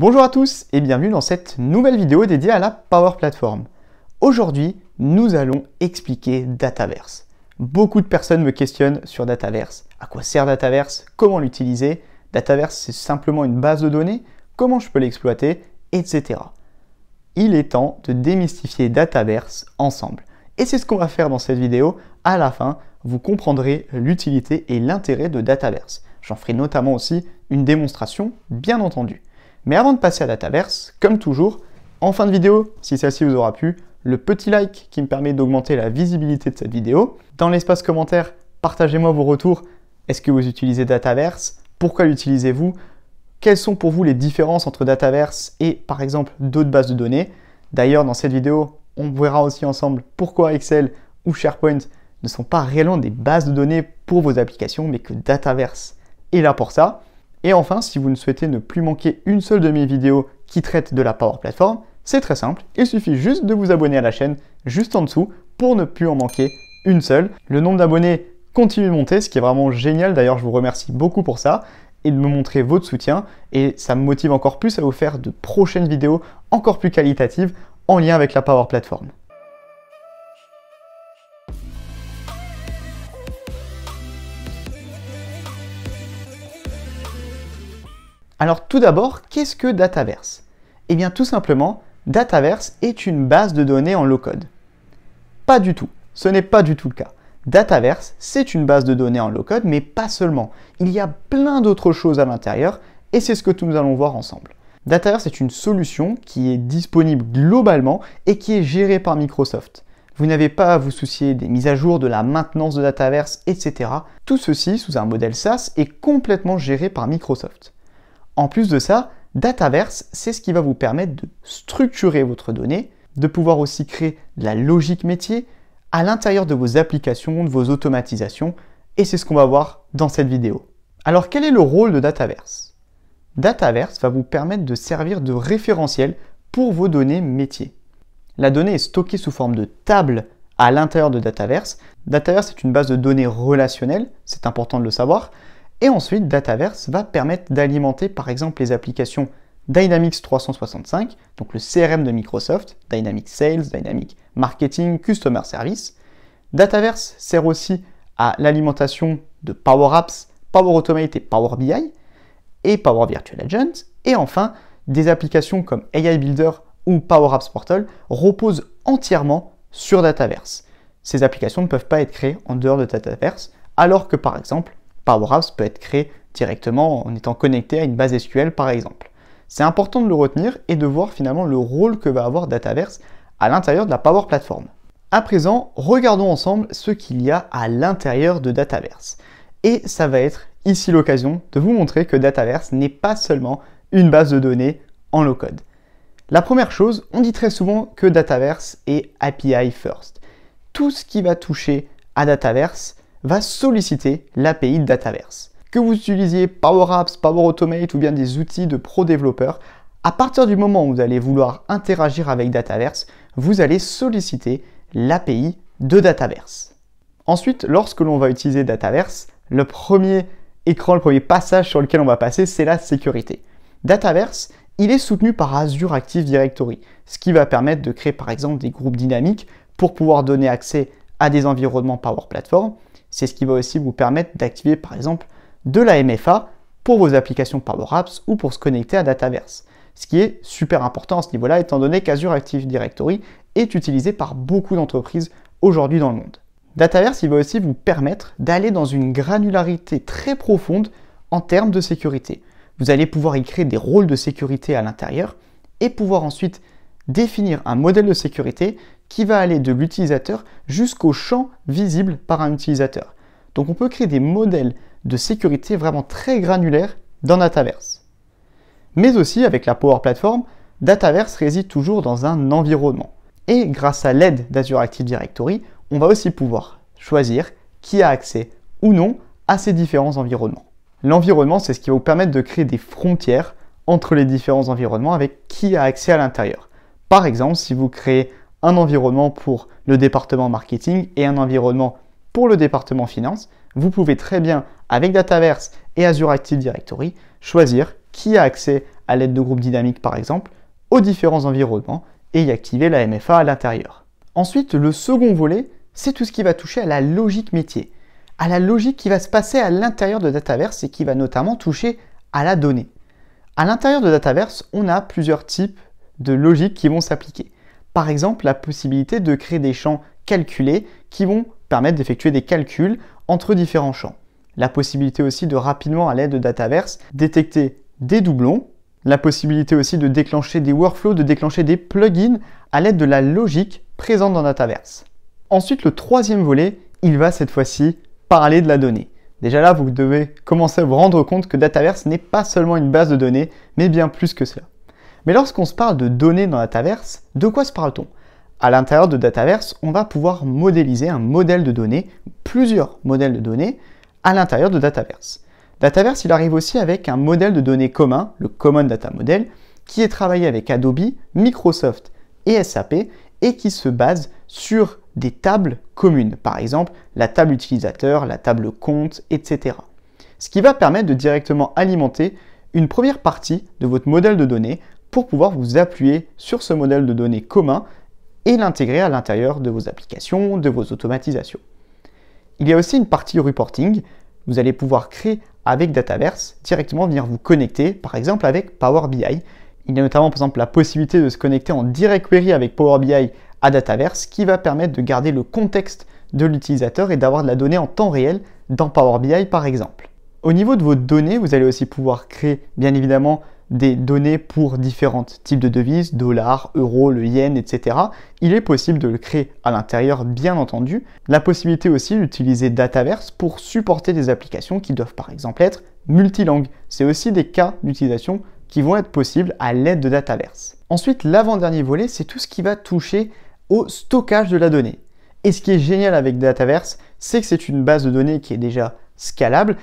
Bonjour à tous et bienvenue dans cette nouvelle vidéo dédiée à la Power Platform. Aujourd'hui, nous allons expliquer Dataverse. Beaucoup de personnes me questionnent sur Dataverse. À quoi sert Dataverse Comment l'utiliser Dataverse, c'est simplement une base de données Comment je peux l'exploiter Etc. Il est temps de démystifier Dataverse ensemble. Et c'est ce qu'on va faire dans cette vidéo. À la fin, vous comprendrez l'utilité et l'intérêt de Dataverse. J'en ferai notamment aussi une démonstration, bien entendu. Mais avant de passer à Dataverse, comme toujours, en fin de vidéo, si celle-ci vous aura plu, le petit like qui me permet d'augmenter la visibilité de cette vidéo. Dans l'espace commentaire, partagez-moi vos retours. Est-ce que vous utilisez Dataverse Pourquoi l'utilisez-vous Quelles sont pour vous les différences entre Dataverse et par exemple d'autres bases de données D'ailleurs, dans cette vidéo, on verra aussi ensemble pourquoi Excel ou SharePoint ne sont pas réellement des bases de données pour vos applications, mais que Dataverse est là pour ça. Et enfin, si vous ne souhaitez ne plus manquer une seule de mes vidéos qui traitent de la Power Platform, c'est très simple, il suffit juste de vous abonner à la chaîne juste en dessous pour ne plus en manquer une seule. Le nombre d'abonnés continue de monter, ce qui est vraiment génial, d'ailleurs je vous remercie beaucoup pour ça et de me montrer votre soutien et ça me motive encore plus à vous faire de prochaines vidéos encore plus qualitatives en lien avec la Power Platform. Alors tout d'abord, qu'est-ce que Dataverse Eh bien tout simplement, Dataverse est une base de données en low-code. Pas du tout, ce n'est pas du tout le cas. Dataverse, c'est une base de données en low-code, mais pas seulement. Il y a plein d'autres choses à l'intérieur, et c'est ce que nous allons voir ensemble. Dataverse est une solution qui est disponible globalement et qui est gérée par Microsoft. Vous n'avez pas à vous soucier des mises à jour, de la maintenance de Dataverse, etc. Tout ceci sous un modèle SaaS est complètement géré par Microsoft. En plus de ça, Dataverse, c'est ce qui va vous permettre de structurer votre donnée, de pouvoir aussi créer de la logique métier à l'intérieur de vos applications, de vos automatisations, et c'est ce qu'on va voir dans cette vidéo. Alors quel est le rôle de Dataverse Dataverse va vous permettre de servir de référentiel pour vos données métiers. La donnée est stockée sous forme de table à l'intérieur de Dataverse. Dataverse est une base de données relationnelle, c'est important de le savoir, et ensuite, Dataverse va permettre d'alimenter par exemple les applications Dynamics 365, donc le CRM de Microsoft, Dynamics Sales, Dynamics Marketing, Customer Service. Dataverse sert aussi à l'alimentation de Power Apps, Power Automate et Power BI, et Power Virtual Agents. Et enfin, des applications comme AI Builder ou Power Apps Portal reposent entièrement sur Dataverse. Ces applications ne peuvent pas être créées en dehors de Dataverse, alors que par exemple, Powerhouse peut être créé directement en étant connecté à une base SQL par exemple. C'est important de le retenir et de voir finalement le rôle que va avoir Dataverse à l'intérieur de la Power Platform. À présent, regardons ensemble ce qu'il y a à l'intérieur de Dataverse. Et ça va être ici l'occasion de vous montrer que Dataverse n'est pas seulement une base de données en low-code. La première chose, on dit très souvent que Dataverse est API first. Tout ce qui va toucher à Dataverse, va solliciter l'API de Dataverse. Que vous utilisiez Power Apps, Power Automate ou bien des outils de pro développeurs, à partir du moment où vous allez vouloir interagir avec Dataverse, vous allez solliciter l'API de Dataverse. Ensuite, lorsque l'on va utiliser Dataverse, le premier écran, le premier passage sur lequel on va passer, c'est la sécurité. Dataverse, il est soutenu par Azure Active Directory, ce qui va permettre de créer par exemple des groupes dynamiques pour pouvoir donner accès à des environnements Power Platform, c'est ce qui va aussi vous permettre d'activer par exemple de la MFA pour vos applications par vos Apps ou pour se connecter à Dataverse. Ce qui est super important à ce niveau-là, étant donné qu'Azure Active Directory est utilisé par beaucoup d'entreprises aujourd'hui dans le monde. Dataverse, il va aussi vous permettre d'aller dans une granularité très profonde en termes de sécurité. Vous allez pouvoir y créer des rôles de sécurité à l'intérieur et pouvoir ensuite définir un modèle de sécurité qui va aller de l'utilisateur jusqu'au champ visible par un utilisateur. Donc on peut créer des modèles de sécurité vraiment très granulaires dans Dataverse. Mais aussi avec la Power Platform, Dataverse réside toujours dans un environnement. Et grâce à l'aide d'Azure Active Directory, on va aussi pouvoir choisir qui a accès ou non à ces différents environnements. L'environnement, c'est ce qui va vous permettre de créer des frontières entre les différents environnements avec qui a accès à l'intérieur. Par exemple, si vous créez un environnement pour le département marketing et un environnement pour le département finance, vous pouvez très bien, avec Dataverse et Azure Active Directory, choisir qui a accès à l'aide de groupes dynamiques par exemple aux différents environnements et y activer la MFA à l'intérieur. Ensuite, le second volet, c'est tout ce qui va toucher à la logique métier, à la logique qui va se passer à l'intérieur de Dataverse et qui va notamment toucher à la donnée. À l'intérieur de Dataverse, on a plusieurs types de logiques qui vont s'appliquer. Par exemple, la possibilité de créer des champs calculés qui vont permettre d'effectuer des calculs entre différents champs. La possibilité aussi de rapidement, à l'aide de Dataverse, détecter des doublons. La possibilité aussi de déclencher des workflows, de déclencher des plugins à l'aide de la logique présente dans Dataverse. Ensuite, le troisième volet, il va cette fois-ci parler de la donnée. Déjà là, vous devez commencer à vous rendre compte que Dataverse n'est pas seulement une base de données, mais bien plus que cela. Mais lorsqu'on se parle de données dans Dataverse, de quoi se parle-t-on À l'intérieur de Dataverse, on va pouvoir modéliser un modèle de données, plusieurs modèles de données, à l'intérieur de Dataverse. Dataverse, il arrive aussi avec un modèle de données commun, le Common Data Model, qui est travaillé avec Adobe, Microsoft et SAP, et qui se base sur des tables communes, par exemple la table utilisateur, la table compte, etc. Ce qui va permettre de directement alimenter une première partie de votre modèle de données pour pouvoir vous appuyer sur ce modèle de données commun et l'intégrer à l'intérieur de vos applications, de vos automatisations. Il y a aussi une partie reporting. Vous allez pouvoir créer avec Dataverse directement venir vous connecter, par exemple avec Power BI. Il y a notamment par exemple la possibilité de se connecter en direct query avec Power BI à Dataverse qui va permettre de garder le contexte de l'utilisateur et d'avoir de la donnée en temps réel dans Power BI par exemple. Au niveau de vos données, vous allez aussi pouvoir créer bien évidemment des données pour différents types de devises, dollars, euros, le yen, etc. Il est possible de le créer à l'intérieur, bien entendu. La possibilité aussi d'utiliser Dataverse pour supporter des applications qui doivent par exemple être multilingues. C'est aussi des cas d'utilisation qui vont être possibles à l'aide de Dataverse. Ensuite, l'avant-dernier volet, c'est tout ce qui va toucher au stockage de la donnée. Et ce qui est génial avec Dataverse, c'est que c'est une base de données qui est déjà scalable.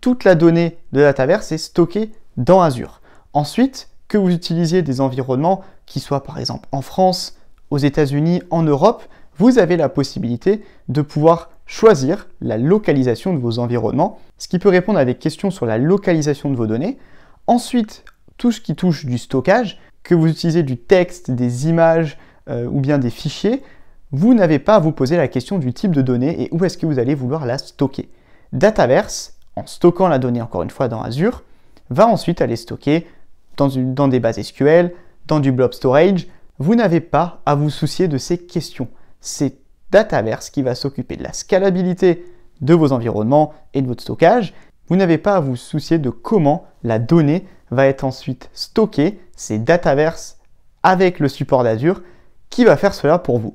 Toute la donnée de Dataverse est stockée dans Azure. Ensuite, que vous utilisiez des environnements qui soient par exemple en France, aux États-Unis, en Europe, vous avez la possibilité de pouvoir choisir la localisation de vos environnements, ce qui peut répondre à des questions sur la localisation de vos données. Ensuite, tout ce qui touche du stockage, que vous utilisez du texte, des images euh, ou bien des fichiers, vous n'avez pas à vous poser la question du type de données et où est-ce que vous allez vouloir la stocker. Dataverse, en stockant la donnée encore une fois dans Azure, va ensuite aller stocker dans, des bases SQL, dans du blob storage, vous n'avez pas à vous soucier de ces questions. C'est Dataverse qui va s'occuper de la scalabilité de vos environnements et de votre stockage. Vous n'avez pas à vous soucier de comment la donnée va être ensuite stockée. C'est Dataverse avec le support d'Azure qui va faire cela pour vous.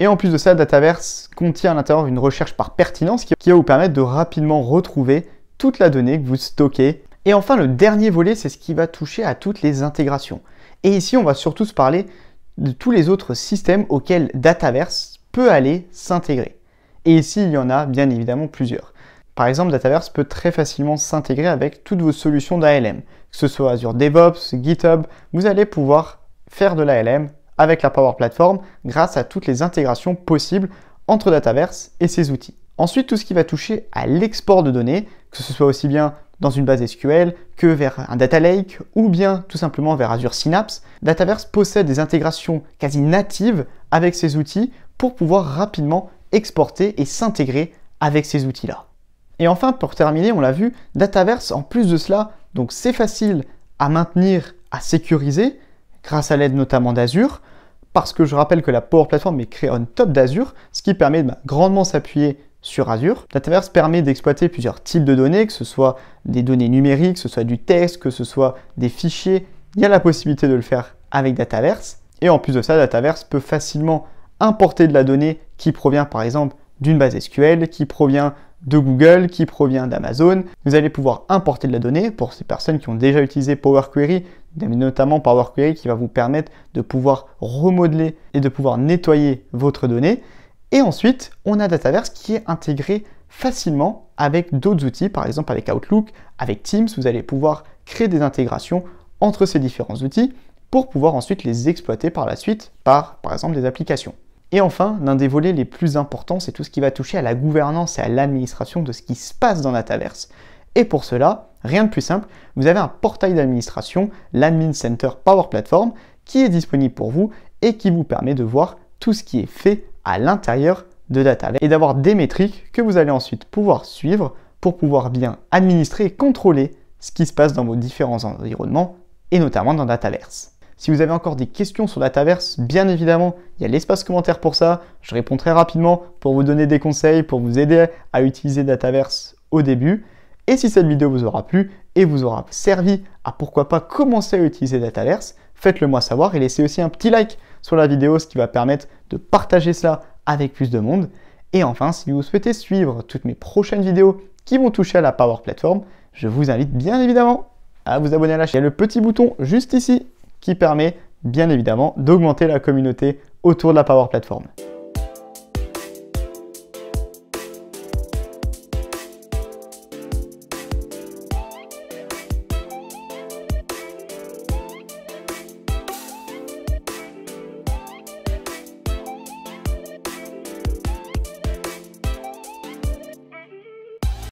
Et en plus de ça, Dataverse contient à l'intérieur une recherche par pertinence qui va vous permettre de rapidement retrouver toute la donnée que vous stockez et enfin, le dernier volet, c'est ce qui va toucher à toutes les intégrations. Et ici, on va surtout se parler de tous les autres systèmes auxquels Dataverse peut aller s'intégrer. Et ici, il y en a bien évidemment plusieurs. Par exemple, Dataverse peut très facilement s'intégrer avec toutes vos solutions d'ALM. Que ce soit Azure DevOps, GitHub, vous allez pouvoir faire de l'ALM avec la Power Platform grâce à toutes les intégrations possibles entre Dataverse et ses outils. Ensuite, tout ce qui va toucher à l'export de données, que ce soit aussi bien dans une base SQL que vers un data lake ou bien tout simplement vers Azure Synapse, Dataverse possède des intégrations quasi natives avec ces outils pour pouvoir rapidement exporter et s'intégrer avec ces outils-là. Et enfin, pour terminer, on l'a vu, Dataverse, en plus de cela, donc c'est facile à maintenir, à sécuriser, grâce à l'aide notamment d'Azure, parce que je rappelle que la Power Platform est créée on top d'Azure, ce qui permet de grandement s'appuyer sur Azure. Dataverse permet d'exploiter plusieurs types de données, que ce soit des données numériques, que ce soit du texte, que ce soit des fichiers. Il y a la possibilité de le faire avec Dataverse. Et en plus de ça, Dataverse peut facilement importer de la donnée qui provient par exemple d'une base SQL, qui provient de Google, qui provient d'Amazon. Vous allez pouvoir importer de la donnée pour ces personnes qui ont déjà utilisé Power Query, notamment Power Query qui va vous permettre de pouvoir remodeler et de pouvoir nettoyer votre donnée. Et ensuite, on a Dataverse qui est intégré facilement avec d'autres outils, par exemple avec Outlook, avec Teams, vous allez pouvoir créer des intégrations entre ces différents outils pour pouvoir ensuite les exploiter par la suite par, par exemple, des applications. Et enfin, l'un des volets les plus importants, c'est tout ce qui va toucher à la gouvernance et à l'administration de ce qui se passe dans Dataverse. Et pour cela, rien de plus simple, vous avez un portail d'administration, l'Admin Center Power Platform, qui est disponible pour vous et qui vous permet de voir tout ce qui est fait à l'intérieur de Dataverse et d'avoir des métriques que vous allez ensuite pouvoir suivre pour pouvoir bien administrer et contrôler ce qui se passe dans vos différents environnements et notamment dans Dataverse. Si vous avez encore des questions sur Dataverse, bien évidemment, il y a l'espace commentaire pour ça. Je réponds très rapidement pour vous donner des conseils, pour vous aider à utiliser Dataverse au début. Et si cette vidéo vous aura plu et vous aura servi à pourquoi pas commencer à utiliser Dataverse, faites-le moi savoir et laissez aussi un petit like sur la vidéo, ce qui va permettre de partager cela avec plus de monde. Et enfin, si vous souhaitez suivre toutes mes prochaines vidéos qui vont toucher à la Power Platform, je vous invite bien évidemment à vous abonner à la chaîne. Il y a le petit bouton juste ici qui permet bien évidemment d'augmenter la communauté autour de la Power Platform.